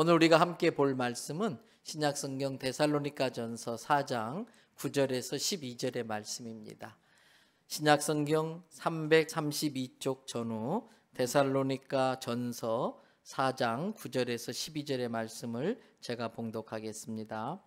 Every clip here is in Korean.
오늘 우리가 함께 볼 말씀은 신약성경 데살로니가전서 4장 9절에서 12절의 말씀입니다. 신약성경 332쪽 전후 데살로니가 전서 4장 9절에서 12절의 말씀을 제가 봉독하겠습니다.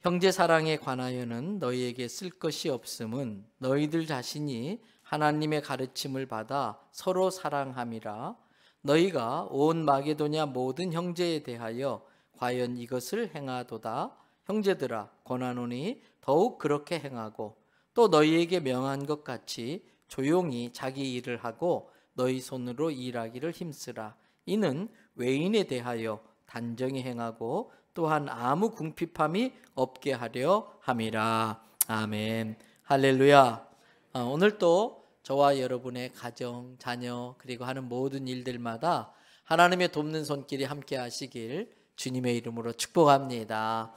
형제 사랑에 관하여는 너희에게 쓸 것이 없음은 너희들 자신이 하나님의 가르침을 받아 서로 사랑함이라 너희가 온 마게도냐 모든 형제에 대하여 과연 이것을 행하도다 형제들아 권하노니 더욱 그렇게 행하고 또 너희에게 명한 것 같이 조용히 자기 일을 하고 너희 손으로 일하기를 힘쓰라 이는 외인에 대하여 단정히 행하고 또한 아무 궁핍함이 없게 하려 함이라 아멘 할렐루야 아, 오늘 또 저와 여러분의 가정, 자녀, 그리고 하는 모든 일들마다 하나님의 돕는 손길이 함께 하시길 주님의 이름으로 축복합니다.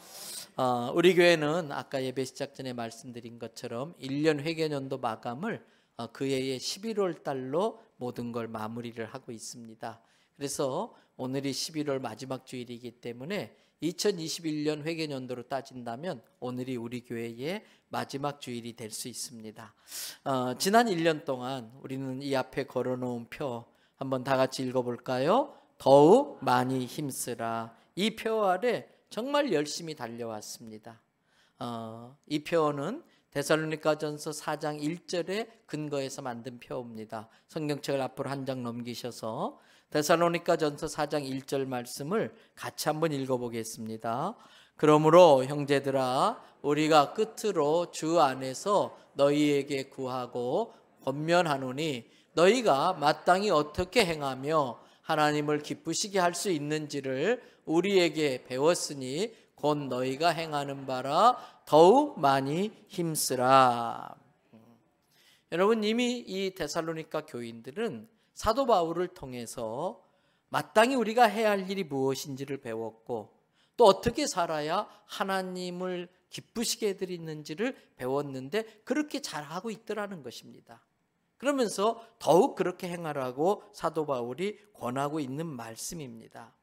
어, 우리 교회는 아까 예배 시작 전에 말씀드린 것처럼 1년 회계년도 마감을 어, 그 해의 11월 달로 모든 걸 마무리를 하고 있습니다. 그래서 오늘이 11월 마지막 주일이기 때문에 2021년 회계년도로 따진다면 오늘이 우리 교회의 마지막 주일이 될 수 있습니다. 어, 지난 1년 동안 우리는 이 앞에 걸어놓은 표 한번 다 같이 읽어볼까요? 더욱 많이 힘쓰라. 이 표 아래 정말 열심히 달려왔습니다. 어, 이표는 데살로니가전서 4장 1절에 근거해서 만든 표입니다. 성경책을 앞으로 한 장 넘기셔서 데살로니가 전서 4장 1절 말씀을 같이 한번 읽어보겠습니다. 그러므로 형제들아 우리가 끝으로 주 안에서 너희에게 구하고 권면하노니 너희가 마땅히 어떻게 행하며 하나님을 기쁘시게 할 수 있는지를 우리에게 배웠으니 곧 너희가 행하는 바라 더욱 많이 힘쓰라. 여러분 이미 이 데살로니가 교인들은 사도 바울을 통해서 마땅히 우리가 해야 할 일이 무엇인지를 배웠고 또 어떻게 살아야 하나님을 기쁘시게 해드리는지를 배웠는데 그렇게 잘하고 있더라는 것입니다. 그러면서 더욱 그렇게 행하라고 사도 바울이 권하고 있는 말씀입니다.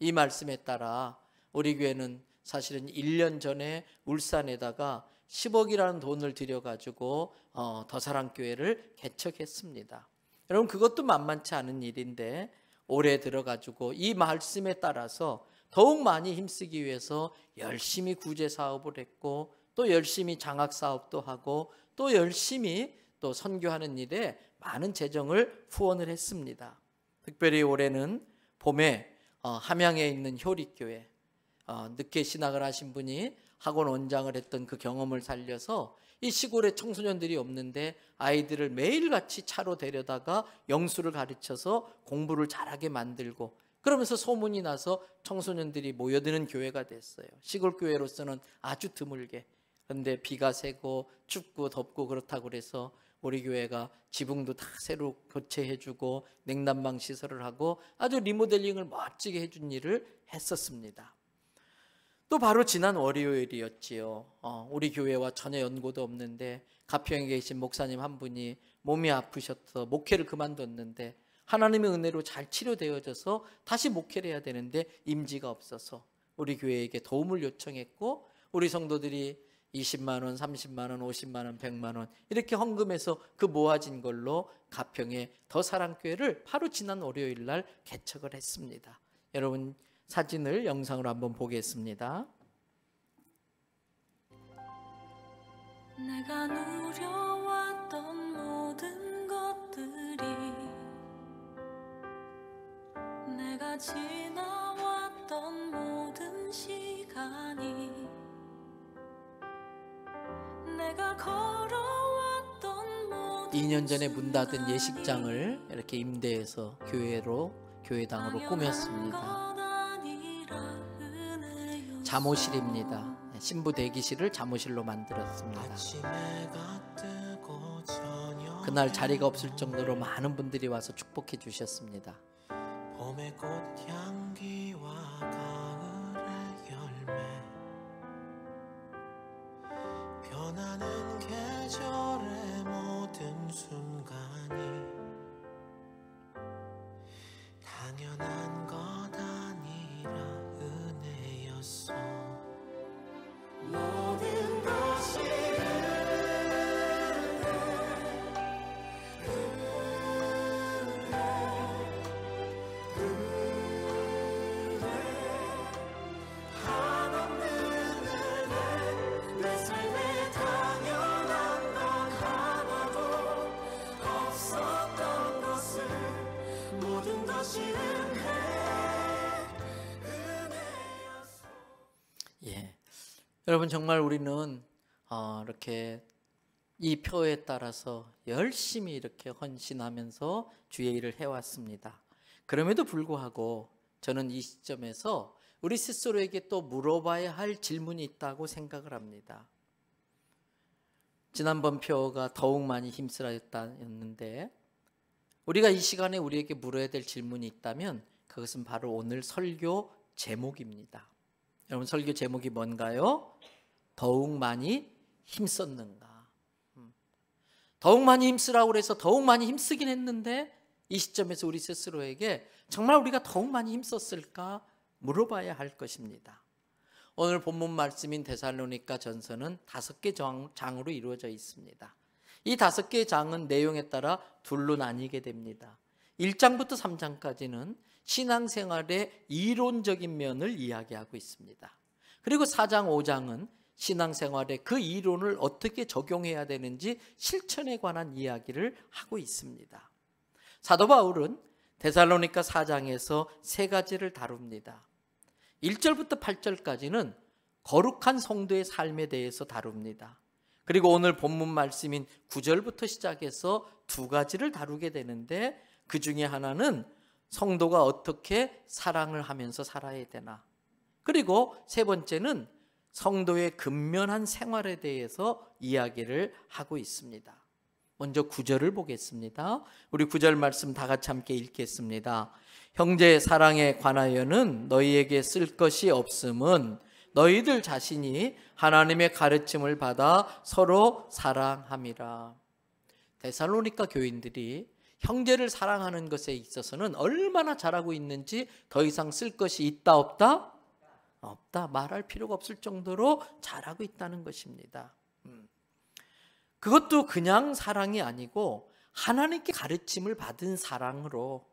이 말씀에 따라 우리 교회는 사실은 1년 전에 울산에다가 10억이라는 돈을 들여가지고 어, 더사랑교회를 개척했습니다. 여러분 그것도 만만치 않은 일인데 오래 들어가지고 이 말씀에 따라서 더욱 많이 힘쓰기 위해서 열심히 구제 사업을 했고 또 열심히 장학 사업도 하고 또 열심히 또 선교하는 일에 많은 재정을 후원을 했습니다. 특별히 올해는 봄에 어, 함양에 있는 효리교회 어, 늦게 신학을 하신 분이 학원 원장을 했던 그 경험을 살려서 이 시골에 청소년들이 없는데 아이들을 매일같이 차로 데려다가 영수를 가르쳐서 공부를 잘하게 만들고 그러면서 소문이 나서 청소년들이 모여드는 교회가 됐어요. 시골 교회로서는 아주 드물게. 그런데 비가 새고 춥고 덥고 그렇다고 그래서 우리 교회가 지붕도 다 새로 교체해주고 냉난방 시설을 하고 아주 리모델링을 멋지게 해준 일을 했었습니다. 또 바로 지난 월요일이었지요. 어, 우리 교회와 전혀 연고도 없는데 가평에 계신 목사님 한 분이 몸이 아프셔서 목회를 그만뒀는데 하나님의 은혜로 잘 치료되어져서 다시 목회를 해야 되는데 임지가 없어서 우리 교회에게 도움을 요청했고 우리 성도들이 20만 원, 30만 원, 50만 원, 100만 원 이렇게 헌금해서 그 모아진 걸로 가평의 더 사랑교회를 바로 지난 월요일 날 개척을 했습니다. 여러분 사진을 영상으로 한번 보겠습니다. 내가 누려왔던 모든 것들이 내가 지나왔던 모든 시간이 내가 걸어왔던 모든 2년 전에 문 닫은 예식장을 이렇게 임대해서 교회로 교회당으로 꾸몄습니다. 잠옷실입니다. 네, 신부 대기실을 잠옷실로 만들었습니다. 그날 자리가 없을 정도로 많은 분들이 와서 축복해 주셨습니다. 여러분 정말 우리는 어, 이렇게 이 표에 따라서 열심히 이렇게 헌신하면서 주의 일을 해왔습니다. 그럼에도 불구하고 저는 이 시점에서 우리 스스로에게 또 물어봐야 할 질문이 있다고 생각을 합니다. 지난번 표가 더욱 많이 힘쓰라 했다였는데 우리가 이 시간에 우리에게 물어야 될 질문이 있다면 그것은 바로 오늘 설교 제목입니다. 여러분 설교 제목이 뭔가요? 더욱 많이 힘썼는가. 음. 더욱 많이 힘쓰라고 그서 더욱 많이 힘쓰긴 했는데 이 시점에서 우리 스스로에게 정말 우리가 더욱 많이 힘썼을까 물어봐야 할 것입니다. 오늘 본문 말씀인 데살로니가 전서는 다섯 개 장으로 이루어져 있습니다. 이 다섯 개 장은 내용에 따라 둘로 나뉘게 됩니다. 1장부터 3장까지는 신앙생활의 이론적인 면을 이야기하고 있습니다. 그리고 4장, 5장은 신앙생활의그 이론을 어떻게 적용해야 되는지 실천에 관한 이야기를 하고 있습니다. 사도 바울은 데살로니카 4장에서 세 가지를 다룹니다. 1절부터 8절까지는 거룩한 성도의 삶에 대해서 다룹니다. 그리고 오늘 본문 말씀인 9절부터 시작해서 두 가지를 다루게 되는데 그 중에 하나는 성도가 어떻게 사랑을 하면서 살아야 되나. 그리고 세 번째는 성도의 근면한 생활에 대해서 이야기를 하고 있습니다. 먼저 구절을 보겠습니다. 우리 구절 말씀 다 같이 함께 읽겠습니다. 형제 사랑에 관하여는 너희에게 쓸 것이 없음은 너희들 자신이 하나님의 가르침을 받아 서로 사랑함이라. 데살로니카 교인들이 형제를 사랑하는 것에 있어서는 얼마나 잘하고 있는지 더 이상 쓸 것이 있다 없다 없다 말할 필요가 없을 정도로 잘하고 있다는 것입니다. 음. 그것도 그냥 사랑이 아니고 하나님께 가르침을 받은 사랑으로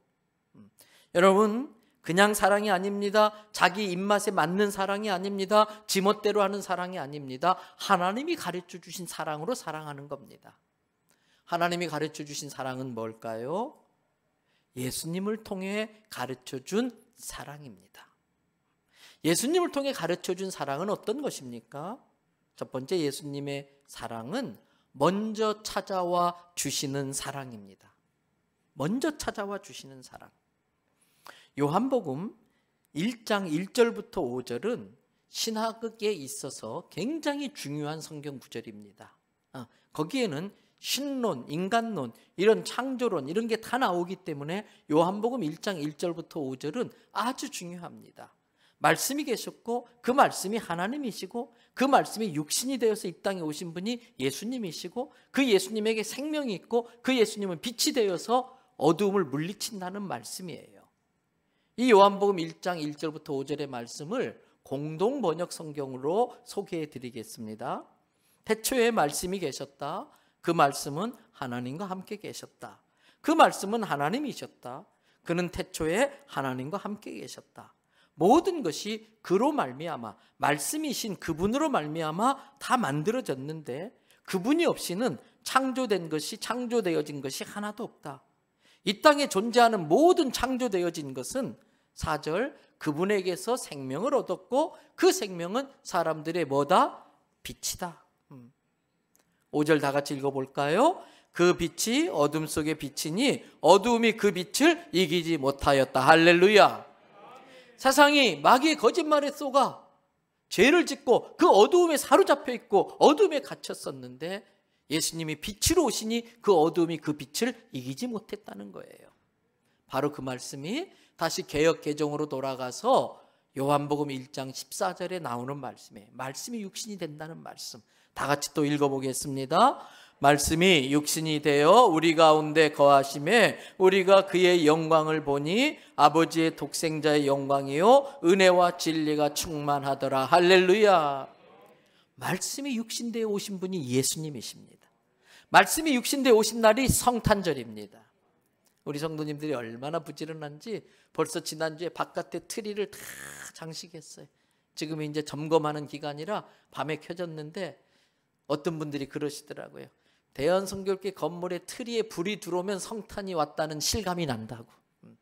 음. 여러분 그냥 사랑이 아닙니다. 자기 입맛에 맞는 사랑이 아닙니다. 지멋대로 하는 사랑이 아닙니다. 하나님이 가르쳐 주신 사랑으로 사랑하는 겁니다. 하나님이 가르쳐 주신 사랑은 뭘까요? 예수님을 통해 가르쳐 준 사랑입니다. 예수님을 통해 가르쳐 준 사랑은 어떤 것입니까? 첫 번째 예수님의 사랑은 먼저 찾아와 주시는 사랑입니다. 먼저 찾아와 주시는 사랑. 요한복음 1장 1절부터 5절은 신학에 있어서 굉장히 중요한 성경 구절입니다. 아, 거기에는 신론, 인간론, 이런 창조론 이런 게 다 나오기 때문에 요한복음 1장 1절부터 5절은 아주 중요합니다. 말씀이 계셨고 그 말씀이 하나님이시고 그 말씀이 육신이 되어서 이 땅에 오신 분이 예수님이시고 그 예수님에게 생명이 있고 그 예수님은 빛이 되어서 어두움을 물리친다는 말씀이에요. 이 요한복음 1장 1절부터 5절의 말씀을 공동 번역 성경으로 소개해 드리겠습니다. 태초에 말씀이 계셨다. 그 말씀은 하나님과 함께 계셨다. 그 말씀은 하나님이셨다. 그는 태초에 하나님과 함께 계셨다. 모든 것이 그로 말미암아 말씀이신 그분으로 말미암아 다 만들어졌는데 그분이 없이는 창조된 것이 창조되어진 것이 하나도 없다. 이 땅에 존재하는 모든 창조되어진 것은 사절 그분에게서 생명을 얻었고 그 생명은 사람들의 뭐다? 빛이다. 5절 다 같이 읽어볼까요? 그 빛이 어둠 속에 비치니 어둠이 그 빛을 이기지 못하였다. 할렐루야. 세상이 마귀의 거짓말에 속아 죄를 짓고 그 어두움에 사로잡혀 있고 어둠에 갇혔었는데 예수님이 빛으로 오시니 그 어둠이 그 빛을 이기지 못했다는 거예요. 바로 그 말씀이 다시 개역 개정으로 돌아가서 요한복음 1장 14절에 나오는 말씀이에요. 말씀이 육신이 된다는 말씀. 다 같이 또 읽어보겠습니다. 말씀이 육신이 되어 우리 가운데 거하심에 우리가 그의 영광을 보니 아버지의 독생자의 영광이요 은혜와 진리가 충만하더라 할렐루야. 말씀이 육신 되어 오신 분이 예수님이십니다. 말씀이 육신 되어 오신 날이 성탄절입니다. 우리 성도님들이 얼마나 부지런한지 벌써 지난주에 바깥에 트리를 다 장식했어요. 지금 이제 점검하는 기간이라 밤에 켜졌는데 어떤 분들이 그러시더라고요. 대연 성결교 건물에 트리에 불이 들어오면 성탄이 왔다는 실감이 난다고. 음.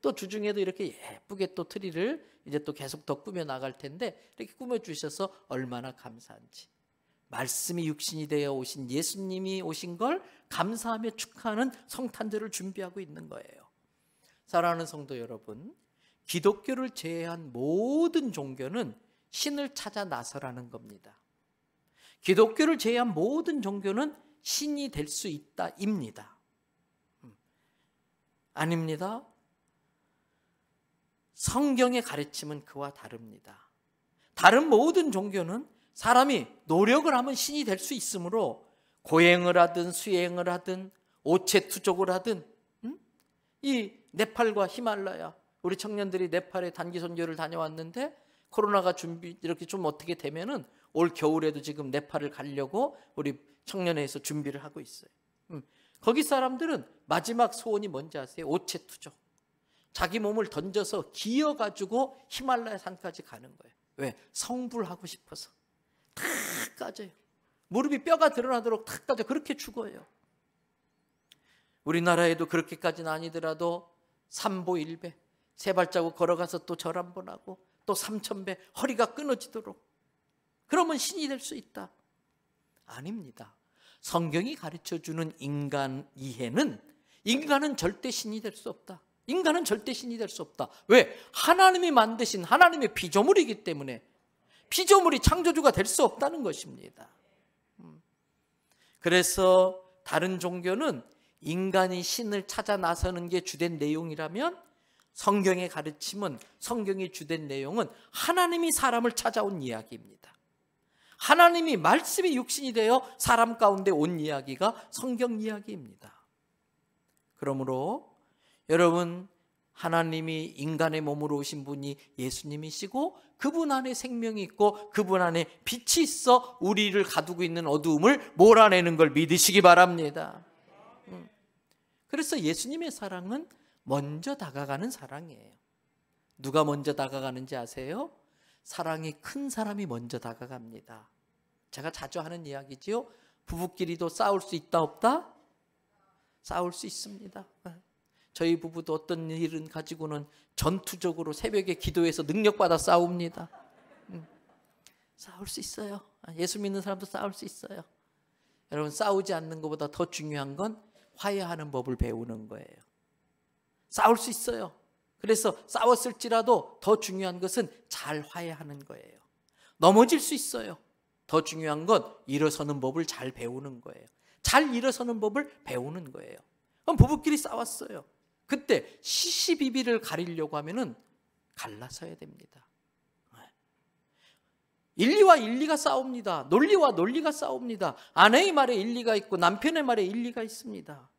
또 주중에도 이렇게 예쁘게 또 트리를 이제 또 계속 더 꾸며 나갈 텐데 이렇게 꾸며 주셔서 얼마나 감사한지. 말씀이 육신이 되어 오신 예수님이 오신 걸 감사하며 축하하는 성탄절을 준비하고 있는 거예요. 사랑하는 성도 여러분, 기독교를 제외한 모든 종교는 신을 찾아 나서라는 겁니다. 기독교를 제외한 모든 종교는 신이 될 수 있다입니다. 음. 아닙니다. 성경의 가르침은 그와 다릅니다. 다른 모든 종교는 사람이 노력을 하면 신이 될 수 있으므로 고행을 하든 수행을 하든 오체투족을 하든 음? 이 네팔과 히말라야 우리 청년들이 네팔에 단기 선교를 다녀왔는데 코로나가 준비 이렇게 좀 어떻게 되면은 올 겨울에도 지금 네팔을 가려고 우리 청년회에서 준비를 하고 있어요. 음. 거기 사람들은 마지막 소원이 뭔지 아세요? 오체 투족. 자기 몸을 던져서 기어 가지고 히말라야 산까지 가는 거예요. 왜? 성불하고 싶어서. 탁 까져요. 무릎이 뼈가 드러나도록 탁 까져 그렇게 죽어요. 우리나라에도 그렇게까지는 아니더라도 삼보일배 세 발자국 걸어가서 또 절 한번 하고 또 삼천배 허리가 끊어지도록 그러면 신이 될 수 있다. 아닙니다. 성경이 가르쳐 주는 인간 이해는 인간은 절대 신이 될 수 없다. 인간은 절대 신이 될 수 없다. 왜? 하나님이 만드신 하나님의 피조물이기 때문에 피조물이 창조주가 될 수 없다는 것입니다. 음. 그래서 다른 종교는 인간이 신을 찾아 나서는 게 주된 내용이라면 성경의 가르침은 성경의 주된 내용은 하나님이 사람을 찾아온 이야기입니다. 하나님이 말씀이 육신이 되어 사람 가운데 온 이야기가 성경 이야기입니다. 그러므로 여러분 하나님이 인간의 몸으로 오신 분이 예수님이시고 그분 안에 생명이 있고 그분 안에 빛이 있어 우리를 가두고 있는 어두움을 몰아내는 걸 믿으시기 바랍니다. 음. 그래서 예수님의 사랑은 먼저 다가가는 사랑이에요. 누가 먼저 다가가는지 아세요? 사랑이 큰 사람이 먼저 다가갑니다. 제가 자주 하는 이야기지요. 부부끼리도 싸울 수 있다 없다? 싸울 수 있습니다. 예. 저희 부부도 어떤 일은 가지고는 전투적으로 새벽에 기도해서 능력받아 싸웁니다. 음. 싸울 수 있어요. 아, 예수 믿는 사람도 싸울 수 있어요. 여러분 싸우지 않는 것보다 더 중요한 건 화해하는 법을 배우는 거예요. 싸울 수 있어요. 그래서 싸웠을지라도 더 중요한 것은 잘 화해하는 거예요. 넘어질 수 있어요. 더 중요한 건 일어서는 법을 잘 배우는 거예요. 잘 일어서는 법을 배우는 거예요. 그럼 부부끼리 싸웠어요. 그때 시시비비를 가리려고 하면은 갈라서야 됩니다. 네. 일리와 일리가 싸웁니다. 논리와 논리가 싸웁니다. 아내의 말에 일리가 있고 남편의 말에 일리가 있습니다.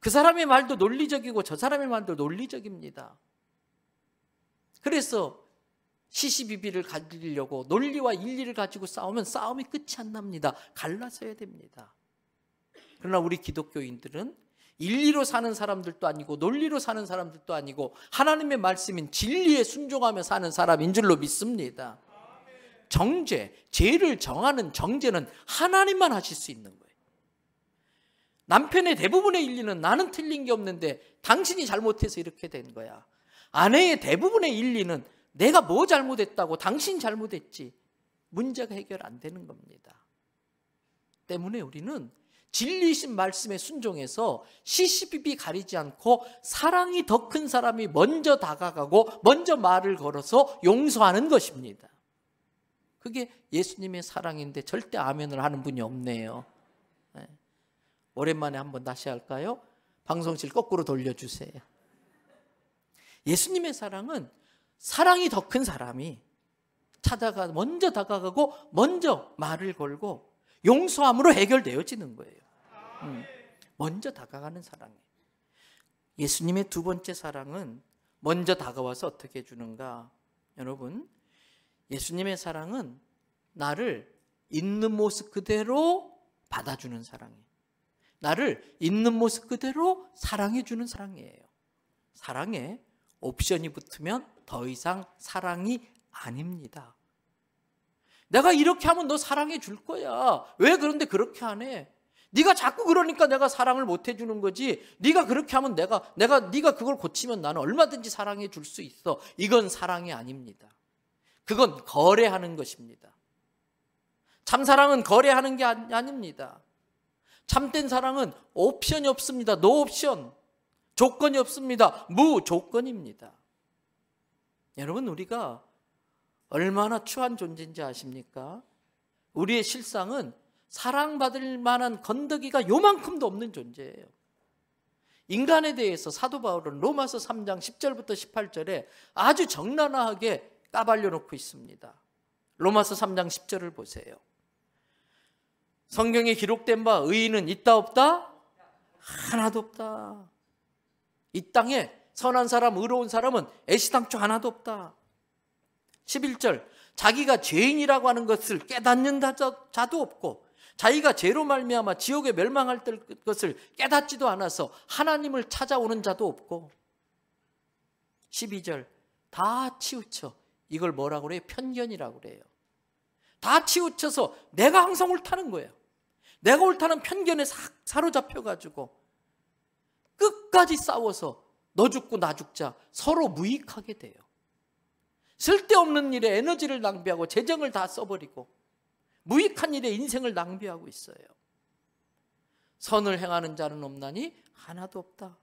그 사람의 말도 논리적이고 저 사람의 말도 논리적입니다. 그래서 시시비비를 가리려고 논리와 일리를 가지고 싸우면 싸움이 끝이 안 납니다. 갈라서야 됩니다. 그러나 우리 기독교인들은 일리로 사는 사람들도 아니고 논리로 사는 사람들도 아니고 하나님의 말씀인 진리에 순종하며 사는 사람인 줄로 믿습니다. 정죄, 죄를 정하는 정죄는 하나님만 하실 수 있는 거예요. 남편의 대부분의 일리는 나는 틀린 게 없는데 당신이 잘못해서 이렇게 된 거야. 아내의 대부분의 일리는 내가 뭐 잘못했다고 당신 잘못했지 문제가 해결 안 되는 겁니다. 때문에 우리는 진리신 말씀에 순종해서 CCPB 가리지 않고 사랑이 더 큰 사람이 먼저 다가가고 먼저 말을 걸어서 용서하는 것입니다. 그게 예수님의 사랑인데 절대 아멘을 하는 분이 없네요. 예. 오랜만에 한번 다시 할까요? 방송실 거꾸로 돌려주세요. 예수님의 사랑은 사랑이 더 큰 사람이 찾아가 먼저 다가가고 먼저 말을 걸고 용서함으로 해결되어지는 거예요. 음. 먼저 다가가는 사랑이. 예수님의 두 번째 사랑은 먼저 다가와서 어떻게 해주는가? 여러분, 예수님의 사랑은 나를 있는 모습 그대로 받아주는 사랑이 나를 있는 모습 그대로 사랑해주는 사랑이에요. 사랑에 옵션이 붙으면 더 이상 사랑이 아닙니다. 내가 이렇게 하면 너 사랑해 줄 거야. 왜 그런데 그렇게 안 해? 네가 자꾸 그러니까 내가 사랑을 못 해주는 거지. 네가 그렇게 하면 내가 내가 네가 그걸 고치면 나는 얼마든지 사랑해 줄 수 있어. 이건 사랑이 아닙니다. 그건 거래하는 것입니다. 참 사랑은 거래하는 게 아닙니다. 참된 사랑은 옵션이 없습니다. 노 옵션. 조건이 없습니다. 무조건입니다. 여러분 우리가 얼마나 추한 존재인지 아십니까? 우리의 실상은 사랑받을 만한 건더기가 요만큼도 없는 존재예요. 인간에 대해서 사도 바울은 로마서 3장 10절부터 18절에 아주 적나라하게 까발려 놓고 있습니다. 로마서 3장 10절을 보세요. 성경에 기록된 바 의인은 있다 없다? 하나도 없다. 이 땅에 선한 사람, 의로운 사람은 애시당초 하나도 없다. 11절 자기가 죄인이라고 하는 것을 깨닫는 자도 없고 자기가 죄로 말미암아 지옥에 멸망할 것을 깨닫지도 않아서 하나님을 찾아오는 자도 없고 12절 다 치우쳐 이걸 뭐라고 그래요? 편견이라고 그래요. 다 치우쳐서 내가 항상 옳다는 거예요. 내가 옳다는 편견에 사, 사로잡혀가지고 끝까지 싸워서 너 죽고 나 죽자 서로 무익하게 돼요. 쓸데없는 일에 에너지를 낭비하고 재정을 다 써버리고 무익한 일에 인생을 낭비하고 있어요. 선을 행하는 자는 없나니 하나도 없다.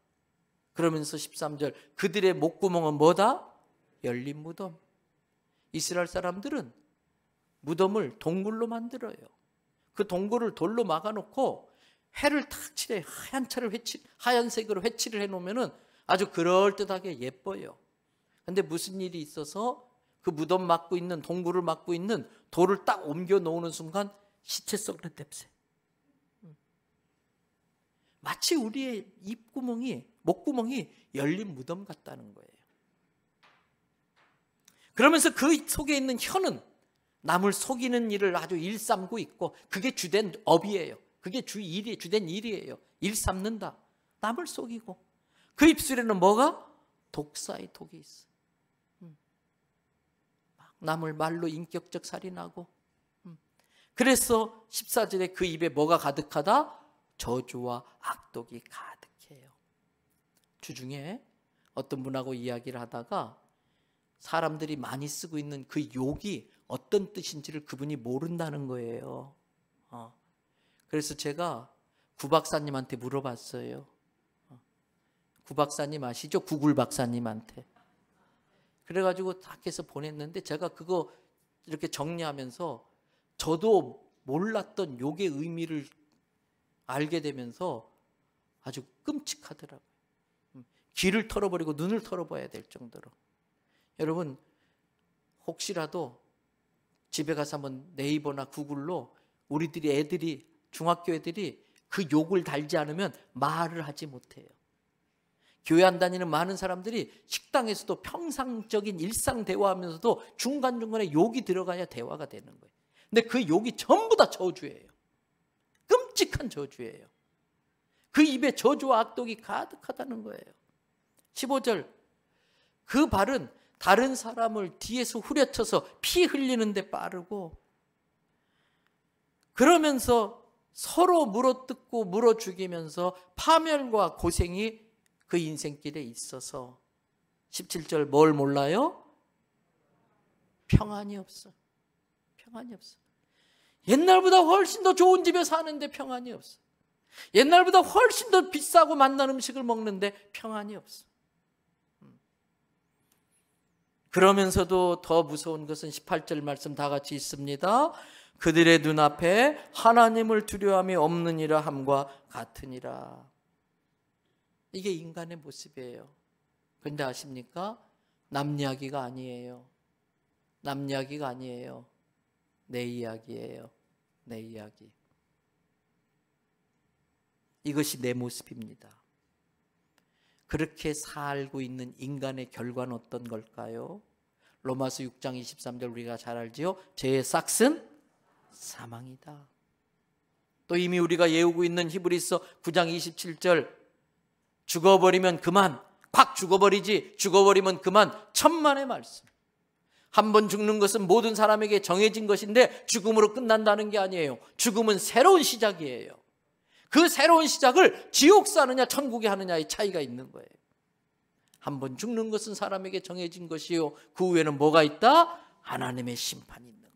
그러면서 13절 그들의 목구멍은 뭐다? 열린 무덤. 이스라엘 사람들은 무덤을 동굴로 만들어요. 그 동굴을 돌로 막아놓고 해를 탁 칠해 하얀 차를 회칠 하얀색으로 회칠을 해놓으면은 아주 그럴듯하게 예뻐요. 근데 무슨 일이 있어서 그 무덤 막고 있는 동굴을 막고 있는 돌을 딱 옮겨 놓는 순간 시체 썩는 냄새. 마치 우리의 입구멍이 목구멍이 열린 무덤 같다는 거예요. 그러면서 그 속에 있는 혀는 남을 속이는 일을 아주 일삼고 있고 그게 주된 업이에요. 그게 주 일이 주된 일이에요. 일 삼는다. 남을 속이고 그 입술에는 뭐가 독사의 독이 있어. 음. 남을 말로 인격적 살인하고. 음. 그래서 14절에 그 입에 뭐가 가득하다? 저주와 악독이 가득해요. 주중에 어떤 분하고 이야기를 하다가 사람들이 많이 쓰고 있는 그 욕이 어떤 뜻인지를 그분이 모른다는 거예요. 어. 그래서 제가 구 박사님한테 물어봤어요. 구 박사님 아시죠? 구글 박사님한테. 그래가지고 딱 해서 보냈는데 제가 그거 이렇게 정리하면서 저도 몰랐던 욕의 의미를 알게 되면서 아주 끔찍하더라고요. 음, 귀를 털어버리고 눈을 털어봐야 될 정도로. 여러분 혹시라도 집에 가서 한번 네이버나 구글로 우리들이 애들이 중학교애들이 그 욕을 달지 않으면 말을 하지 못해요. 교회 안 다니는 많은 사람들이 식당에서도 평상적인 일상 대화하면서도 중간중간에 욕이 들어가야 대화가 되는 거예요. 근데 그 욕이 전부 다 저주예요. 끔찍한 저주예요. 그 입에 저주와 악독이 가득하다는 거예요. 15절. 그 발은 다른 사람을 뒤에서 후려쳐서 피 흘리는데 빠르고 그러면서 서로 물어뜯고 물어 죽이면서 파멸과 고생이 그 인생길에 있어서 17절 뭘 몰라요? 평안이 없어. 평안이 없어. 옛날보다 훨씬 더 좋은 집에 사는데 평안이 없어. 옛날보다 훨씬 더 비싸고 맛난 음식을 먹는데 평안이 없어. 음. 그러면서도 더 무서운 것은 18절 말씀 다 같이 있습니다. 그들의 눈앞에 하나님을 두려움이 없느니라 함과 같으니라. 이게 인간의 모습이에요. 근데 아십니까? 남 이야기가 아니에요. 남 이야기가 아니에요. 내 이야기예요. 내 이야기. 이것이 내 모습입니다. 그렇게 살고 있는 인간의 결과는 어떤 걸까요? 로마서 6장 23절 우리가 잘 알지요. 죄의 싹슨 사망이다. 또 이미 우리가 예우고 있는 히브리서 9장 27절 죽어버리면 그만 콱 죽어버리지 죽어버리면 그만 천만의 말씀 한 번 죽는 것은 모든 사람에게 정해진 것인데 죽음으로 끝난다는 게 아니에요 죽음은 새로운 시작이에요 그 새로운 시작을 지옥 사느냐 천국에 하느냐의 차이가 있는 거예요 한 번 죽는 것은 사람에게 정해진 것이요 그 후에는 뭐가 있다? 하나님의 심판이 있다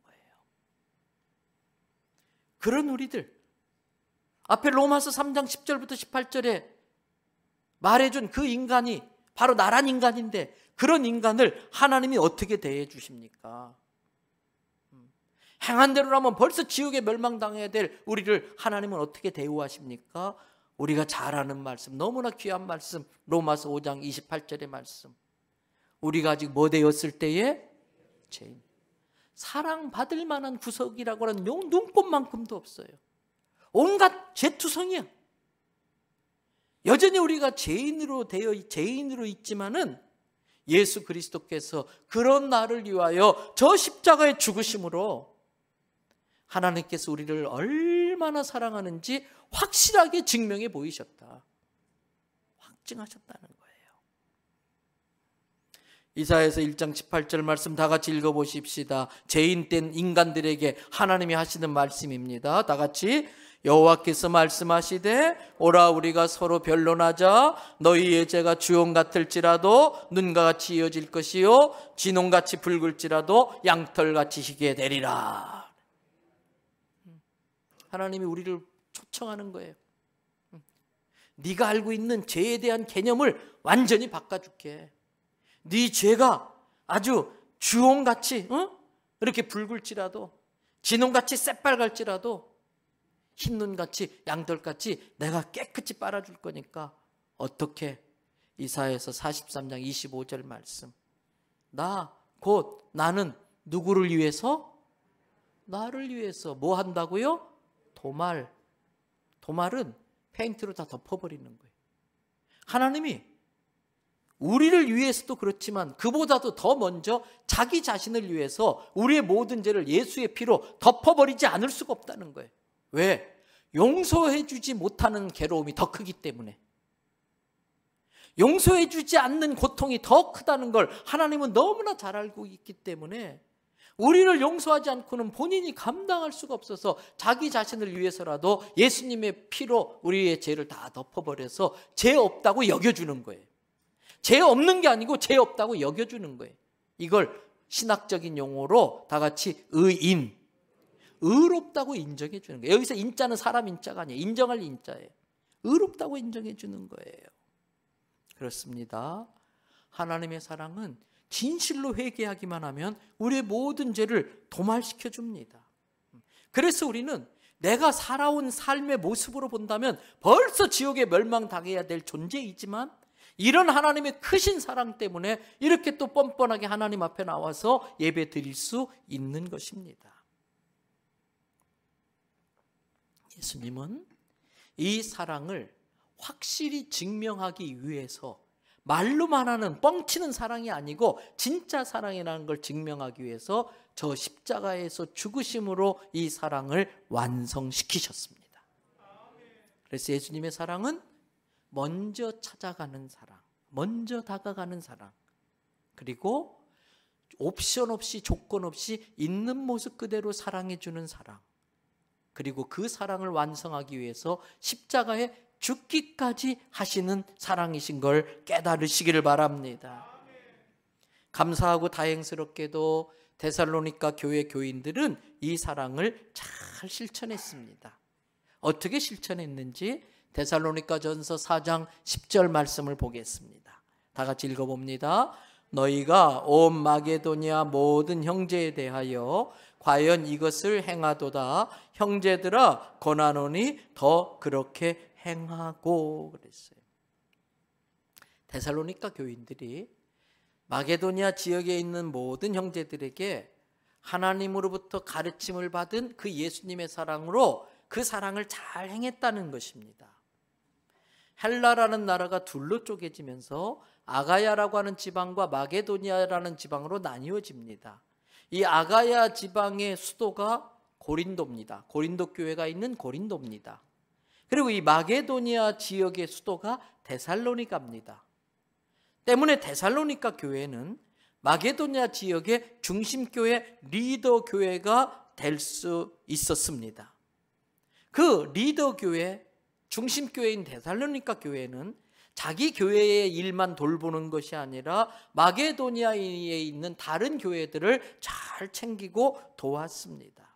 그런 우리들. 앞에 로마서 3장 10절부터 18절에 말해준 그 인간이 바로 나란 인간인데 그런 인간을 하나님이 어떻게 대해 주십니까? 음. 행한 대로라면 벌써 지옥에 멸망당해야 될 우리를 하나님은 어떻게 대우하십니까? 우리가 잘 아는 말씀, 너무나 귀한 말씀, 로마서 5장 28절의 말씀. 우리가 아직 뭐 되었을 때에 죄인. 사랑받을 만한 구석이라고 하는 용 눈꽃만큼도 없어요. 온갖 죄투성이야. 여전히 우리가 죄인으로 되어 죄인으로 있지만은 예수 그리스도께서 그런 나를 위하여 저 십자가의 죽으심으로 하나님께서 우리를 얼마나 사랑하는지 확실하게 증명해 보이셨다. 확증하셨다는 거. 이사에서 1장 18절 말씀 다 같이 읽어보십시다. 죄인 된 인간들에게 하나님이 하시는 말씀입니다. 다 같이 여호와께서 말씀하시되 오라 우리가 서로 변론하자 너희의 죄가 주홍 같을지라도 눈과 같이 이어질 것이요 진홍같이 붉을지라도 양털같이 희게 되리라 하나님이 우리를 초청하는 거예요 네가 알고 있는 죄에 대한 개념을 완전히 바꿔줄게 네 죄가 아주 주홍같이 어? 이렇게 붉을지라도 진홍같이 새빨갈지라도 흰눈같이 양털같이 내가 깨끗이 빨아줄 거니까 어떻게 이사에서 43장 25절 말씀 나 곧 나는 누구를 위해서 나를 위해서 뭐 한다고요? 도말 도말은 페인트로 다 덮어버리는 거예요 하나님이 우리를 위해서도 그렇지만 그보다도 더 먼저 자기 자신을 위해서 우리의 모든 죄를 예수의 피로 덮어버리지 않을 수가 없다는 거예요. 왜? 용서해 주지 못하는 괴로움이 더 크기 때문에. 용서해 주지 않는 고통이 더 크다는 걸 하나님은 너무나 잘 알고 있기 때문에 우리를 용서하지 않고는 본인이 감당할 수가 없어서 자기 자신을 위해서라도 예수님의 피로 우리의 죄를 다 덮어버려서 죄 없다고 여겨주는 거예요. 죄 없는 게 아니고 죄 없다고 여겨주는 거예요. 이걸 신학적인 용어로 다 같이 의인, 의롭다고 인정해 주는 거예요. 여기서 인자는 사람 인자가 아니에요. 인정할 인자예요. 의롭다고 인정해 주는 거예요. 그렇습니다. 하나님의 사랑은 진실로 회개하기만 하면 우리의 모든 죄를 도말시켜 줍니다. 그래서 우리는 내가 살아온 삶의 모습으로 본다면 벌써 지옥에 멸망당해야 될 존재이지만 이런 하나님의 크신 사랑 때문에 이렇게 또 뻔뻔하게 하나님 앞에 나와서 예배 드릴 수 있는 것입니다. 예수님은 이 사랑을 확실히 증명하기 위해서 말로만 하는 뻥치는 사랑이 아니고 진짜 사랑이라는 걸 증명하기 위해서 저 십자가에서 죽으심으로 이 사랑을 완성시키셨습니다. 그래서 예수님의 사랑은 먼저 찾아가는 사랑, 먼저 다가가는 사랑, 그리고 옵션 없이 조건 없이 있는 모습 그대로 사랑해 주는 사랑. 그리고 그 사랑을 완성하기 위해서 십자가에 죽기까지 하시는 사랑이신 걸 깨달으시기를 바랍니다. 감사하고 다행스럽게도 데살로니카 교회 교인들은 이 사랑을 잘 실천했습니다. 어떻게 실천했는지 데살로니가 전서 4장 10절 말씀을 보겠습니다. 다 같이 읽어봅니다. 너희가 온 마게도니아 모든 형제에 대하여 과연 이것을 행하도다. 형제들아 권하노니 더 그렇게 행하고 그랬어요. 데살로니가 교인들이 마게도니아 지역에 있는 모든 형제들에게 하나님으로부터 가르침을 받은 그 예수님의 사랑으로 그 사랑을 잘 행했다는 것입니다. 헬라라는 나라가 둘로 쪼개지면서 아가야라고 하는 지방과 마게도니아라는 지방으로 나뉘어집니다. 이 아가야 지방의 수도가 고린도입니다. 고린도 교회가 있는 고린도입니다. 그리고 이 마게도니아 지역의 수도가 데살로니가입니다. 때문에 데살로니가 교회는 마게도니아 지역의 중심교회 리더 교회가 될 수 있었습니다. 그 리더 교회 중심 교회인 데살로니카 교회는 자기 교회의 일만 돌보는 것이 아니라 마게도니아에 있는 다른 교회들을 잘 챙기고 도왔습니다.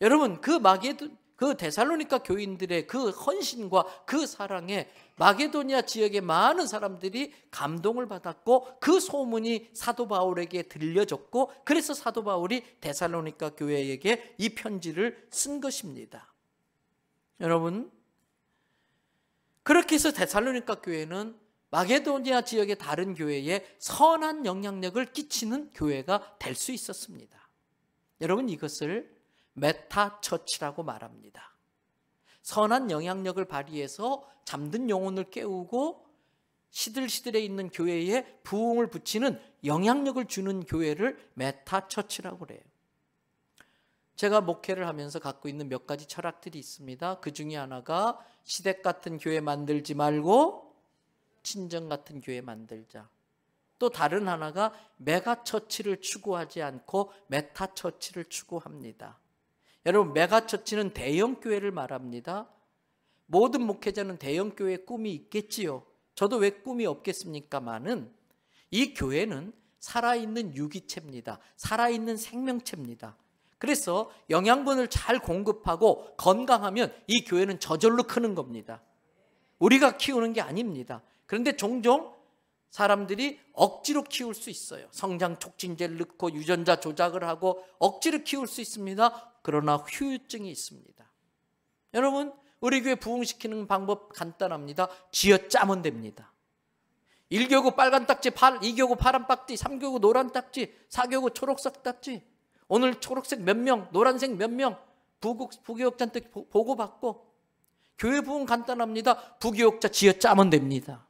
여러분 그 마게도 그 데살로니카 교인들의 그 헌신과 그 사랑에 마게도니아 지역의 많은 사람들이 감동을 받았고 그 소문이 사도 바울에게 들려졌고 그래서 사도 바울이 데살로니카 교회에게 이 편지를 쓴 것입니다. 여러분 그렇게 해서 데살로니카 교회는 마게도니아 지역의 다른 교회에 선한 영향력을 끼치는 교회가 될 수 있었습니다. 여러분 이것을 메타처치라고 말합니다. 선한 영향력을 발휘해서 잠든 영혼을 깨우고 시들시들에 있는 교회에 부흥을 붙이는 영향력을 주는 교회를 메타처치라고 그요 제가 목회를 하면서 갖고 있는 몇 가지 철학들이 있습니다. 그 중에 하나가 시댁 같은 교회 만들지 말고 친정 같은 교회 만들자. 또 다른 하나가 메가 처치를 추구하지 않고 메타 처치를 추구합니다. 여러분 메가 처치는 대형 교회를 말합니다. 모든 목회자는 대형 교회의 꿈이 있겠지요. 저도 왜 꿈이 없겠습니까마는이 교회는 살아있는 유기체입니다. 살아있는 생명체입니다. 그래서 영양분을 잘 공급하고 건강하면 이 교회는 저절로 크는 겁니다. 우리가 키우는 게 아닙니다. 그런데 종종 사람들이 억지로 키울 수 있어요. 성장 촉진제를 넣고 유전자 조작을 하고 억지로 키울 수 있습니다. 그러나 후유증이 있습니다. 여러분, 우리 교회 부흥시키는 방법 간단합니다. 지어 짜면 됩니다. 1교구 빨간 딱지, 2교구 파란 딱지, 3교구 노란 딱지, 4교구 초록색 딱지. 오늘 초록색 몇 명, 노란색 몇 명, 부국, 부교역자한테 보고받고 교회 부흥 간단합니다. 부교역자 지어짜면 됩니다.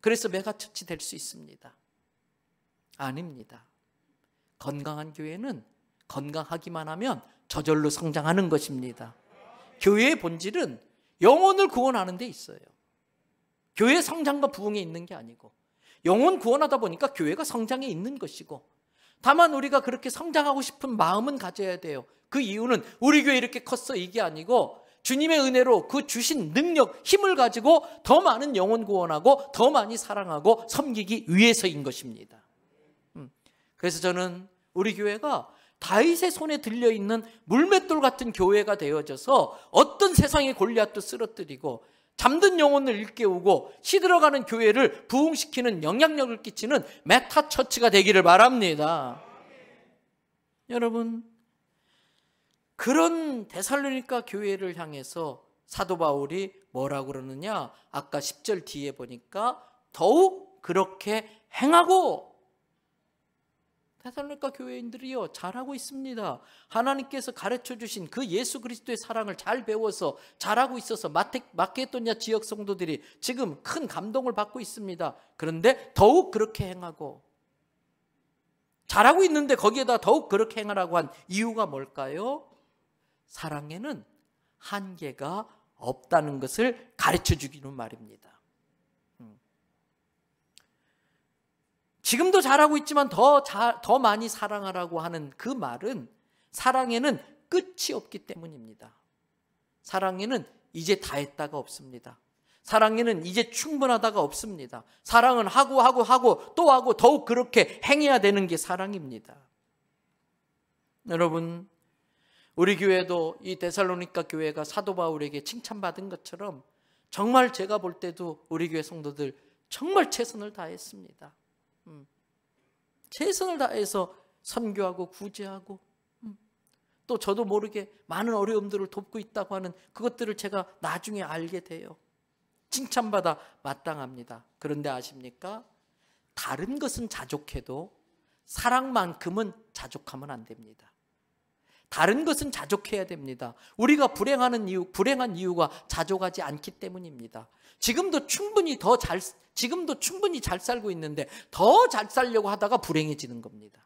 그래서 메가처치 될수 있습니다. 아닙니다. 건강한 교회는 건강하기만 하면 저절로 성장하는 것입니다. 교회의 본질은 영혼을 구원하는 데 있어요. 교회 성장과 부흥에 있는 게 아니고 영혼 구원하다 보니까 교회가 성장에 있는 것이고 다만 우리가 그렇게 성장하고 싶은 마음은 가져야 돼요. 그 이유는 우리 교회 이렇게 컸어 이게 아니고 주님의 은혜로 그 주신 능력, 힘을 가지고 더 많은 영혼 구원하고 더 많이 사랑하고 섬기기 위해서인 것입니다. 음. 그래서 저는 우리 교회가 다윗의 손에 들려 있는 물맷돌 같은 교회가 되어져서 어떤 세상의 골리앗도 쓰러뜨리고 잠든 영혼을 일깨우고 시들어가는 교회를 부흥시키는 영향력을 끼치는 메타 처치가 되기를 바랍니다. 여러분 그런 데살로니가 교회를 향해서 사도 바울이 뭐라고 그러느냐? 아까 10절 뒤에 보니까 더욱 그렇게 행하고 테살로니가 교회인들이요 잘하고 있습니다. 하나님께서 가르쳐 주신 그 예수 그리스도의 사랑을 잘 배워서 잘하고 있어서 마테, 마케도냐 지역 성도들이 지금 큰 감동을 받고 있습니다. 그런데 더욱 그렇게 행하고 잘하고 있는데 거기에다 더욱 그렇게 행하라고 한 이유가 뭘까요? 사랑에는 한계가 없다는 것을 가르쳐 주기는 말입니다. 지금도 잘하고 있지만 더, 자, 더 많이 사랑하라고 하는 그 말은 사랑에는 끝이 없기 때문입니다. 사랑에는 이제 다 했다가 없습니다. 사랑에는 이제 충분하다가 없습니다. 사랑은 하고 하고 하고 또 하고 더욱 그렇게 행해야 되는 게 사랑입니다. 여러분, 우리 교회도 이 데살로니카 교회가 사도 바울에게 칭찬받은 것처럼 정말 제가 볼 때도 우리 교회 성도들 정말 최선을 다했습니다. 음. 최선을 다해서 선교하고 구제하고 음. 또 저도 모르게 많은 어려움들을 돕고 있다고 하는 그것들을 제가 나중에 알게 돼요. 칭찬받아 마땅합니다. 그런데 아십니까? 다른 것은 자족해도 사랑만큼은 자족하면 안 됩니다. 다른 것은 자족해야 됩니다. 우리가 불행하는 이유, 불행한 이유가 자족하지 않기 때문입니다. 지금도 충분히 더 잘, 지금도 충분히 잘 살고 있는데 더 잘 살려고 하다가 불행해지는 겁니다.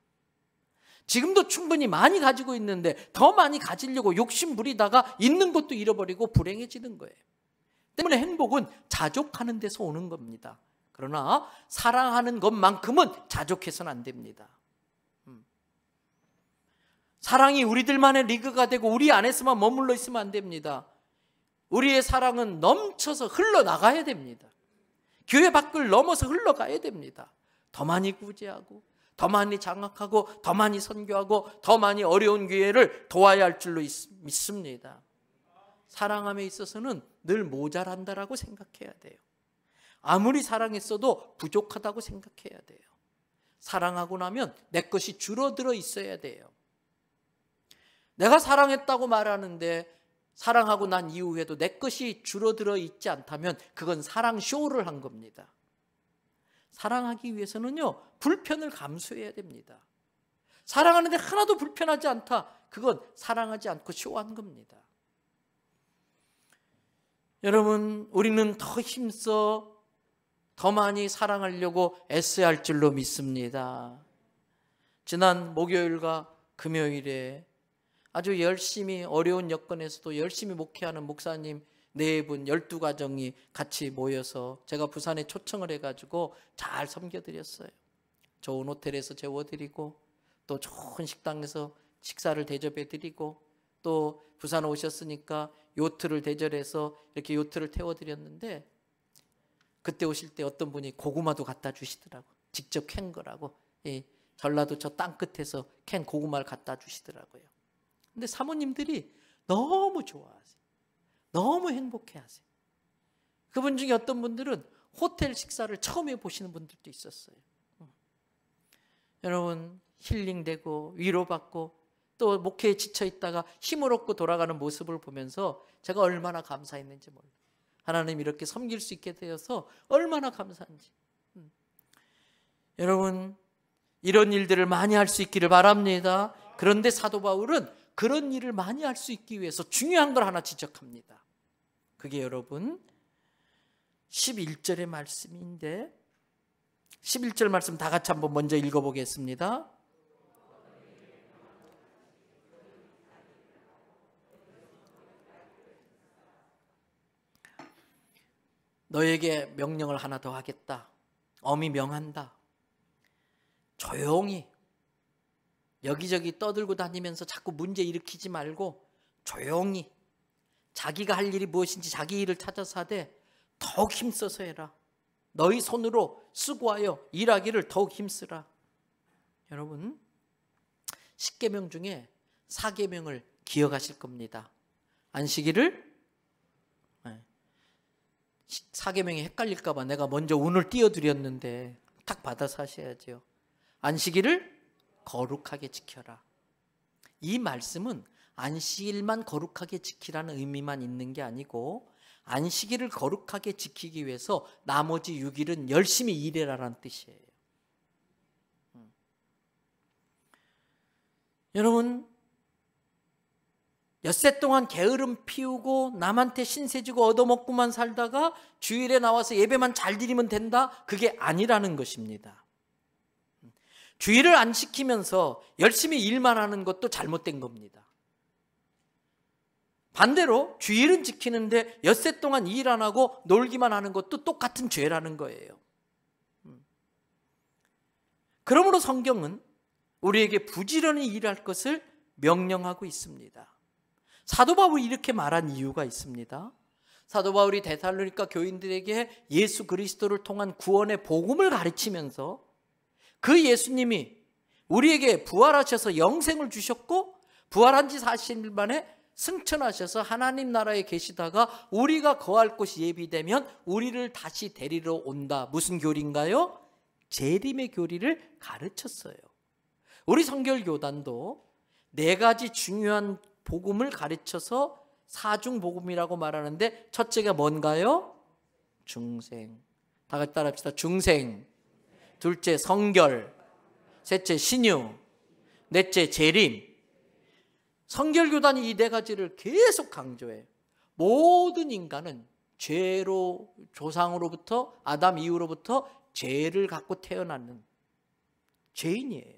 지금도 충분히 많이 가지고 있는데 더 많이 가지려고 욕심 부리다가 있는 것도 잃어버리고 불행해지는 거예요. 때문에 행복은 자족하는 데서 오는 겁니다. 그러나 사랑하는 것만큼은 자족해서는 안 됩니다. 사랑이 우리들만의 리그가 되고 우리 안에서만 머물러 있으면 안 됩니다. 우리의 사랑은 넘쳐서 흘러나가야 됩니다. 교회 밖을 넘어서 흘러가야 됩니다. 더 많이 구제하고 더 많이 장악하고 더 많이 선교하고 더 많이 어려운 기회를 도와야 할 줄로 믿습니다. 사랑함에 있어서는 늘 모자란다라고 생각해야 돼요. 아무리 사랑했어도 부족하다고 생각해야 돼요. 사랑하고 나면 내 것이 줄어들어 있어야 돼요. 내가 사랑했다고 말하는데 사랑하고 난 이후에도 내 것이 줄어들어 있지 않다면 그건 사랑 쇼를 한 겁니다. 사랑하기 위해서는요, 불편을 감수해야 됩니다. 사랑하는데 하나도 불편하지 않다. 그건 사랑하지 않고 쇼한 겁니다. 여러분, 우리는 더 힘써 더 많이 사랑하려고 애써야 할 줄로 믿습니다. 지난 목요일과 금요일에 아주 열심히 어려운 여건에서도 열심히 목회하는 목사님 네 분, 열두 가정이 같이 모여서 제가 부산에 초청을 해가지고 잘 섬겨드렸어요. 좋은 호텔에서 재워드리고 또 좋은 식당에서 식사를 대접해드리고 또 부산 오셨으니까 요트를 대절해서 이렇게 요트를 태워드렸는데 그때 오실 때 어떤 분이 고구마도 갖다 주시더라고 직접 캔 거라고 예, 전라도 저 땅끝에서 캔 고구마를 갖다 주시더라고요 근데 사모님들이 너무 좋아하세요. 너무 행복해하세요. 그분 중에 어떤 분들은 호텔 식사를 처음 해보시는 분들도 있었어요. 음. 여러분 힐링되고 위로받고 또 목회에 지쳐 있다가 힘을 얻고 돌아가는 모습을 보면서 제가 얼마나 감사했는지 몰라요. 하나님 이렇게 섬길 수 있게 되어서 얼마나 감사한지. 음. 여러분 이런 일들을 많이 할 수 있기를 바랍니다. 그런데 사도 바울은 그런 일을 많이 할 수 있기 위해서 중요한 걸 하나 지적합니다. 그게 여러분 11절의 말씀인데 11절 말씀 다 같이 한번 먼저 읽어보겠습니다. 너에게 명령을 하나 더 하겠다. 엄히 명한다. 조용히 여기저기 떠들고 다니면서 자꾸 문제 일으키지 말고 조용히 자기가 할 일이 무엇인지 자기 일을 찾아서 하되 더욱 힘써서 해라. 너희 손으로 수고하여 일하기를 더욱 힘쓰라. 여러분 10계명 중에 4계명을 기억하실 겁니다. 안식일을 4계명이 헷갈릴까 봐 내가 먼저 운을 띄워드렸는데 탁 받아서 하셔야죠. 안식일을 거룩하게 지켜라. 이 말씀은 안식일만 거룩하게 지키라는 의미만 있는 게 아니고 안식일을 거룩하게 지키기 위해서 나머지 6일은 열심히 일해라라는 뜻이에요. 음. 여러분 엿새 동안 게으름 피우고 남한테 신세지고 얻어먹고만 살다가 주일에 나와서 예배만 잘 드리면 된다? 그게 아니라는 것입니다. 주의를 안 지키면서 열심히 일만 하는 것도 잘못된 겁니다. 반대로 주일은 지키는데 엿새 동안 일 안 하고 놀기만 하는 것도 똑같은 죄라는 거예요. 음. 그러므로 성경은 우리에게 부지런히 일할 것을 명령하고 있습니다. 사도 바울이 이렇게 말한 이유가 있습니다. 사도 바울이 데살로니가 교인들에게 예수 그리스도를 통한 구원의 복음을 가르치면서 그 예수님이 우리에게 부활하셔서 영생을 주셨고 부활한 지 40일 만에 승천하셔서 하나님 나라에 계시다가 우리가 거할 곳이 예비되면 우리를 다시 데리러 온다. 무슨 교리인가요? 재림의 교리를 가르쳤어요. 우리 성결교단도 네 가지 중요한 복음을 가르쳐서 사중 복음이라고 말하는데 첫째가 뭔가요? 중생. 다 같이 따라합시다. 중생. 둘째 성결, 셋째 신유, 넷째 재림. 성결 교단이 이 네 가지를 계속 강조해. 모든 인간은 죄로 조상으로부터 아담 이후로부터 죄를 갖고 태어나는 죄인이에요.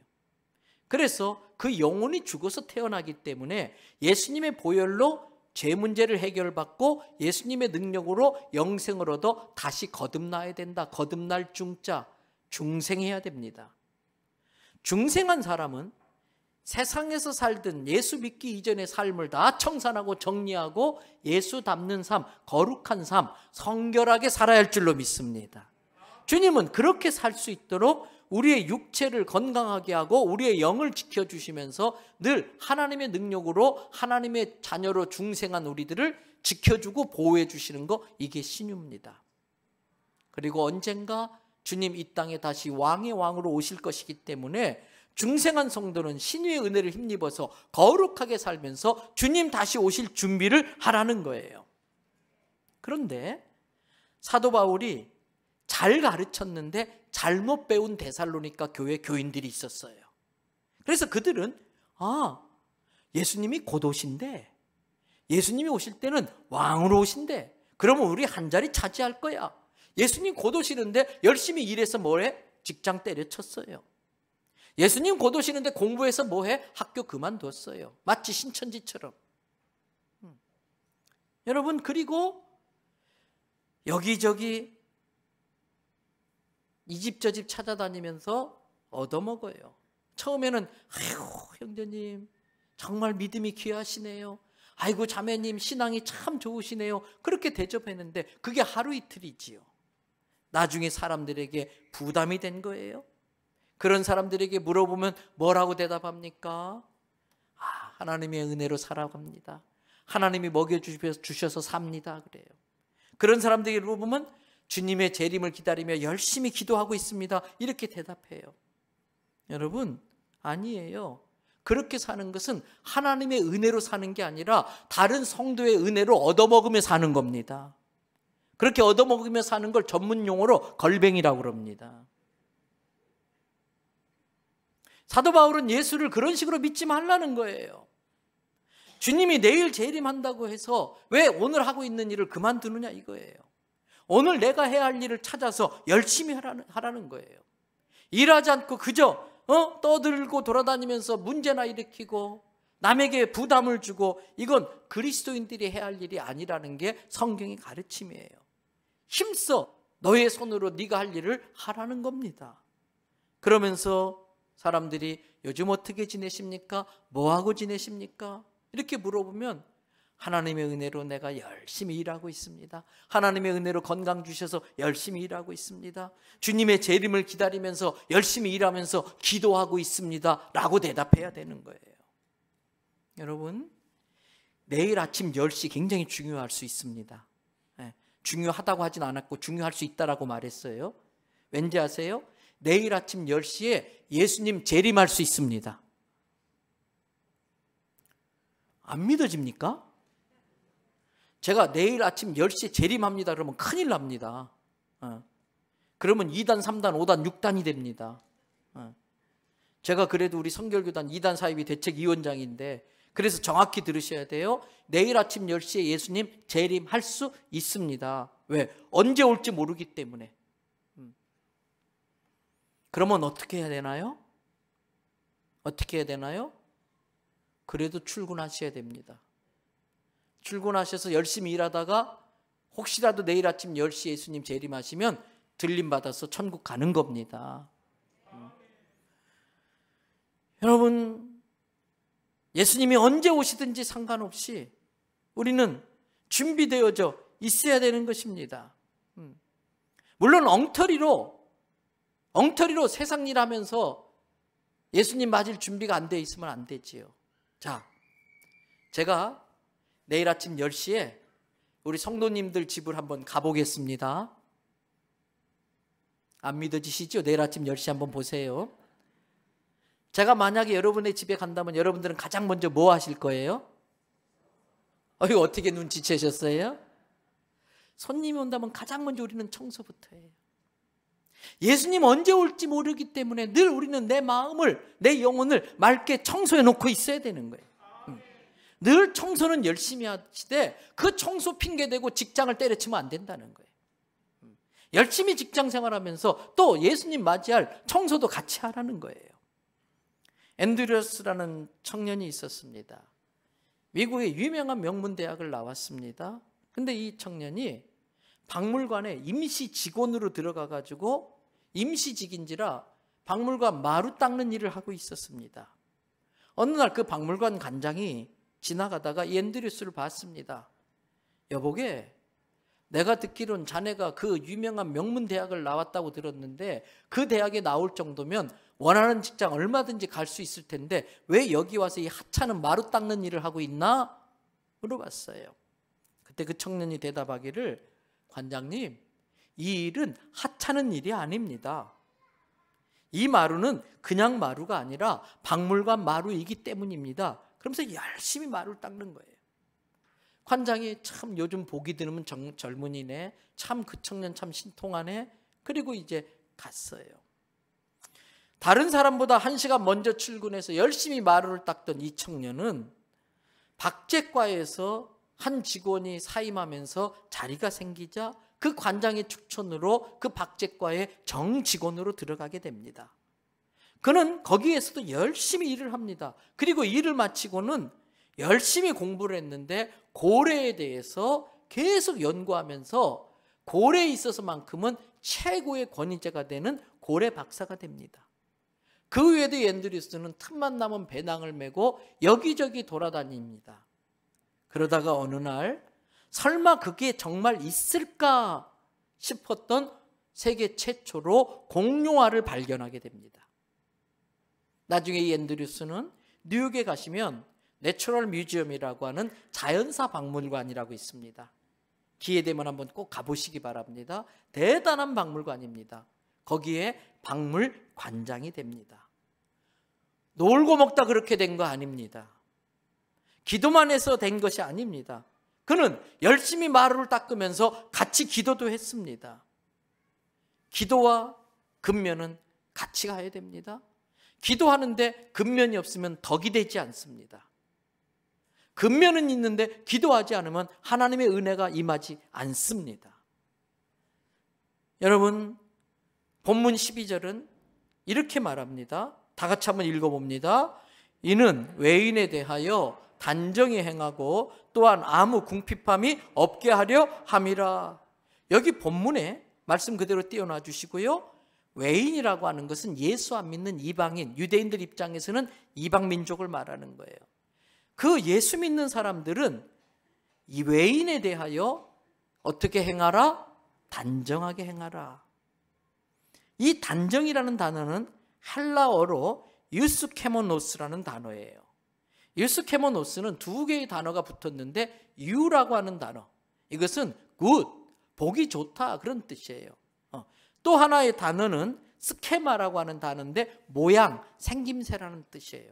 그래서 그 영혼이 죽어서 태어나기 때문에 예수님의 보혈로 죄 문제를 해결받고 예수님의 능력으로 영생을 얻어 다시 거듭나야 된다. 거듭날 중자. 중생해야 됩니다. 중생한 사람은 세상에서 살던 예수 믿기 이전의 삶을 다 청산하고 정리하고 예수 닮는 삶, 거룩한 삶, 성결하게 살아야 할 줄로 믿습니다. 주님은 그렇게 살 수 있도록 우리의 육체를 건강하게 하고 우리의 영을 지켜주시면서 늘 하나님의 능력으로 하나님의 자녀로 중생한 우리들을 지켜주고 보호해 주시는 거 이게 신유입니다. 그리고 언젠가 주님 이 땅에 다시 왕의 왕으로 오실 것이기 때문에 중생한 성도는 신의 은혜를 힘입어서 거룩하게 살면서 주님 다시 오실 준비를 하라는 거예요. 그런데 사도 바울이 잘 가르쳤는데 잘못 배운 대살로니까 교회 교인들이 있었어요. 그래서 그들은 아 예수님이 곧 오신대. 예수님이 오실 때는 왕으로 오신대. 그러면 우리 한 자리 차지할 거야. 예수님 고도시는데 열심히 일해서 뭐해? 직장 때려쳤어요. 예수님 고도시는데 공부해서 뭐해? 학교 그만뒀어요. 마치 신천지처럼. 음. 여러분 그리고 여기저기 이 집 저 집 찾아다니면서 얻어먹어요. 처음에는 아휴 형제님 정말 믿음이 귀하시네요. 아이고 자매님 신앙이 참 좋으시네요. 그렇게 대접했는데 그게 하루 이틀이지요. 나중에 사람들에게 부담이 된 거예요. 그런 사람들에게 물어보면 뭐라고 대답합니까? 아, 하나님의 은혜로 살아갑니다. 하나님이 먹여주셔서 삽니다. 그래요. 그런 사람들에게 물어보면 주님의 재림을 기다리며 열심히 기도하고 있습니다. 이렇게 대답해요. 여러분, 아니에요. 그렇게 사는 것은 하나님의 은혜로 사는 게 아니라 다른 성도의 은혜로 얻어먹으며 사는 겁니다. 그렇게 얻어먹으며 사는 걸 전문 용어로 걸뱅이라고 그럽니다. 사도 바울은 예수를 그런 식으로 믿지 말라는 거예요. 주님이 내일 재림한다고 해서 왜 오늘 하고 있는 일을 그만두느냐 이거예요. 오늘 내가 해야 할 일을 찾아서 열심히 하라는, 하라는 거예요. 일하지 않고 그저 어? 떠들고 돌아다니면서 문제나 일으키고 남에게 부담을 주고 이건 그리스도인들이 해야 할 일이 아니라는 게 성경의 가르침이에요. 힘써 너의 손으로 네가 할 일을 하라는 겁니다. 그러면서 사람들이 요즘 어떻게 지내십니까? 뭐하고 지내십니까? 이렇게 물어보면 하나님의 은혜로 내가 열심히 일하고 있습니다. 하나님의 은혜로 건강 주셔서 열심히 일하고 있습니다. 주님의 재림을 기다리면서 열심히 일하면서 기도하고 있습니다. 라고 대답해야 되는 거예요. 여러분, 내일 아침 10시 굉장히 중요할 수 있습니다. 중요하다고 하진 않았고 중요할 수 있다라고 말했어요. 왠지 아세요? 내일 아침 10시에 예수님 재림할 수 있습니다. 안 믿어집니까? 제가 내일 아침 10시에 재림합니다 그러면 큰일 납니다. 어. 그러면 2단, 3단, 5단, 6단이 됩니다. 어. 제가 그래도 우리 성결교단 2단 사이 대책위원장인데 그래서 정확히 들으셔야 돼요. 내일 아침 10시에 예수님 재림할 수 있습니다. 왜? 언제 올지 모르기 때문에. 음. 그러면 어떻게 해야 되나요? 어떻게 해야 되나요? 그래도 출근하셔야 됩니다. 출근하셔서 열심히 일하다가 혹시라도 내일 아침 1 0시 예수님 재림하시면 들림받아서 천국 가는 겁니다. 음. 여러분 예수님이 언제 오시든지 상관없이 우리는 준비되어져 있어야 되는 것입니다. 음. 물론 엉터리로 엉터리로 세상 일하면서 예수님 맞을 준비가 안 돼 있으면 안 되지요. 자, 제가 내일 아침 10시에 우리 성도님들 집을 한번 가보겠습니다. 안 믿어지시죠? 내일 아침 10시 한번 보세요. 제가 만약에 여러분의 집에 간다면 여러분들은 가장 먼저 뭐 하실 거예요? 어, 이 어떻게 눈치채셨어요? 손님이 온다면 가장 먼저 우리는 청소부터 해요. 예수님 언제 올지 모르기 때문에 늘 우리는 내 마음을, 내 영혼을 맑게 청소해 놓고 있어야 되는 거예요. 늘 청소는 열심히 하시되 그 청소 핑계대고 직장을 때려치면 안 된다는 거예요. 열심히 직장 생활하면서 또 예수님 맞이할 청소도 같이 하라는 거예요. 앤드류스라는 청년이 있었습니다. 미국의 유명한 명문 대학을 나왔습니다. 근데 이 청년이 박물관에 임시 직원으로 들어가 가지고 임시직인지라 박물관 마루 닦는 일을 하고 있었습니다. 어느 날 그 박물관 관장이 지나가다가 앤드류스를 봤습니다. 여보게 내가 듣기론 자네가 그 유명한 명문 대학을 나왔다고 들었는데 그 대학에 나올 정도면 원하는 직장 얼마든지 갈 수 있을 텐데 왜 여기 와서 이 하찮은 마루 닦는 일을 하고 있나? 물어봤어요. 그때 그 청년이 대답하기를 관장님 이 일은 하찮은 일이 아닙니다. 이 마루는 그냥 마루가 아니라 박물관 마루이기 때문입니다. 그러면서 열심히 마루를 닦는 거예요. 관장이 참 요즘 보기 드는 젊은이네. 참 그 청년 참 신통하네. 그리고 이제 갔어요. 다른 사람보다 한 시간 먼저 출근해서 열심히 마루를 닦던 이 청년은 박제과에서 한 직원이 사임하면서 자리가 생기자 그 관장의 추천으로 그 박제과의 정직원으로 들어가게 됩니다. 그는 거기에서도 열심히 일을 합니다. 그리고 일을 마치고는 열심히 공부를 했는데 고래에 대해서 계속 연구하면서 고래에 있어서만큼은 최고의 권위자가 되는 고래 박사가 됩니다. 그 외에도 엔드리스는 틈만 남은 배낭을 메고 여기저기 돌아다닙니다. 그러다가 어느 날 설마 그게 정말 있을까 싶었던 세계 최초로 공룡화를 발견하게 됩니다. 나중에 이 앤드류스는 뉴욕에 가시면 내추럴 뮤지엄이라고 하는 자연사 박물관이라고 있습니다. 기회 되면 한번 꼭 가보시기 바랍니다. 대단한 박물관입니다. 거기에 박물관장이 됩니다. 놀고 먹다 그렇게 된 거 아닙니다. 기도만 해서 된 것이 아닙니다. 그는 열심히 마루를 닦으면서 같이 기도도 했습니다. 기도와 근면은 같이 가야 됩니다. 기도하는데 근면이 없으면 덕이 되지 않습니다. 근면은 있는데 기도하지 않으면 하나님의 은혜가 임하지 않습니다. 여러분, 본문 12절은 이렇게 말합니다. 다 같이 한번 읽어봅니다. 이는 외인에 대하여 단정히 행하고 또한 아무 궁핍함이 없게 하려 함이라. 여기 본문에 말씀 그대로 띄어놔 주시고요. 외인이라고 하는 것은 예수 안 믿는 이방인, 유대인들 입장에서는 이방 민족을 말하는 거예요. 그 예수 믿는 사람들은 이 외인에 대하여 어떻게 행하라? 단정하게 행하라. 이 단정이라는 단어는 할라어로 유스케모노스라는 단어예요. 유스케모노스는 두 개의 단어가 붙었는데 유라고 하는 단어. 이것은 good, 복이 좋다 그런 뜻이에요. 어. 또 하나의 단어는 스케마라고 하는 단어인데 모양, 생김새라는 뜻이에요.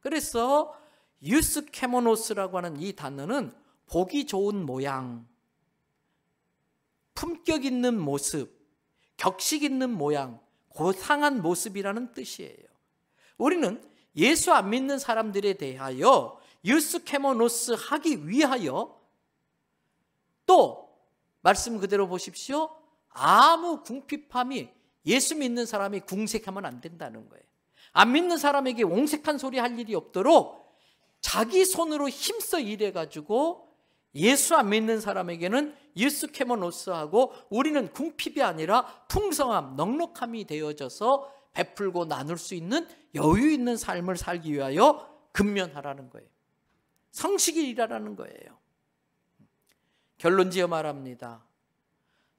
그래서 유스케모노스라고 하는 이 단어는 보기 좋은 모양, 품격 있는 모습, 격식 있는 모양, 고상한 모습이라는 뜻이에요. 우리는 예수 안 믿는 사람들에 대하여 유스케모노스 하기 위하여 또 말씀 그대로 보십시오. 아무 궁핍함이 예수 믿는 사람이 궁색하면 안 된다는 거예요. 안 믿는 사람에게 옹색한 소리 할 일이 없도록 자기 손으로 힘써 일해가지고 예수 안 믿는 사람에게는 예수케모노스하고 우리는 궁핍이 아니라 풍성함, 넉넉함이 되어져서 베풀고 나눌 수 있는 여유 있는 삶을 살기 위하여 근면하라는 거예요. 성식이일하라는 거예요. 결론지어 말합니다.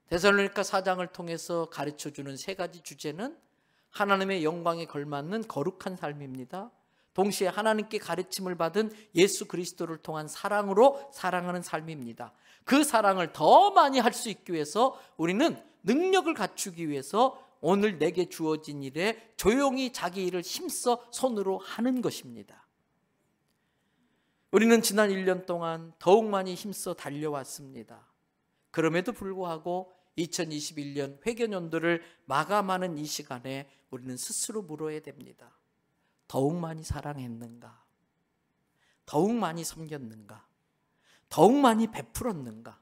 대설로니까 사장을 통해서 가르쳐주는 세 가지 주제는 하나님의 영광에 걸맞는 거룩한 삶입니다. 동시에 하나님께 가르침을 받은 예수 그리스도를 통한 사랑으로 사랑하는 삶입니다. 그 사랑을 더 많이 할 수 있기 위해서 우리는 능력을 갖추기 위해서 오늘 내게 주어진 일에 조용히 자기 일을 힘써 손으로 하는 것입니다. 우리는 지난 1년 동안 더욱 많이 힘써 달려왔습니다. 그럼에도 불구하고 2021년 회견연도를 마감하는 이 시간에 우리는 스스로 물어야 됩니다. 더욱 많이 사랑했는가? 더욱 많이 섬겼는가? 더욱 많이 베풀었는가?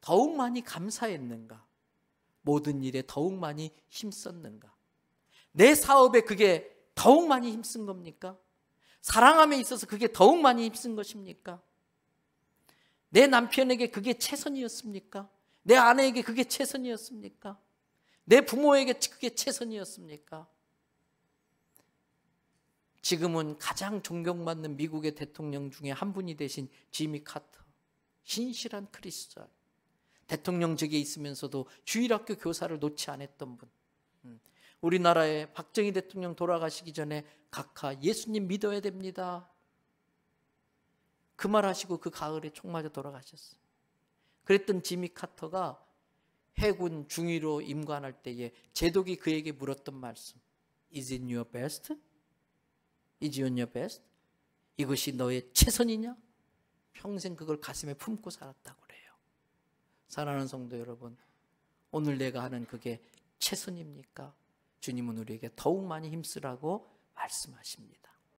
더욱 많이 감사했는가? 모든 일에 더욱 많이 힘썼는가? 내 사업에 그게 더욱 많이 힘쓴 겁니까? 사랑함에 있어서 그게 더욱 많이 힘쓴 것입니까? 내 남편에게 그게 최선이었습니까? 내 아내에게 그게 최선이었습니까? 내 부모에게 그게 최선이었습니까? 지금은 가장 존경받는 미국의 대통령 중에 한 분이 되신 지미 카터. 신실한 크리스천. 대통령직에 있으면서도 주일학교 교사를 놓지 않았던 분. 음. 우리나라의 박정희 대통령 돌아가시기 전에 각하 예수님 믿어야 됩니다. 그 말하시고 그 가을에 총 맞아 돌아가셨어요. 그랬던 지미 카터가 해군 중위로 임관할 때에 제독이 그에게 물었던 말씀. Is it your best? Is your best? 이것이 너의 최선이냐? 평생 그걸 가슴에 품고 살았다고 그래요. 사랑하는 성도 여러분, 오늘 내가 하는 그게 최선입니까? 주님은 우리에게 더욱 많이 힘쓰라고 말씀하십니다.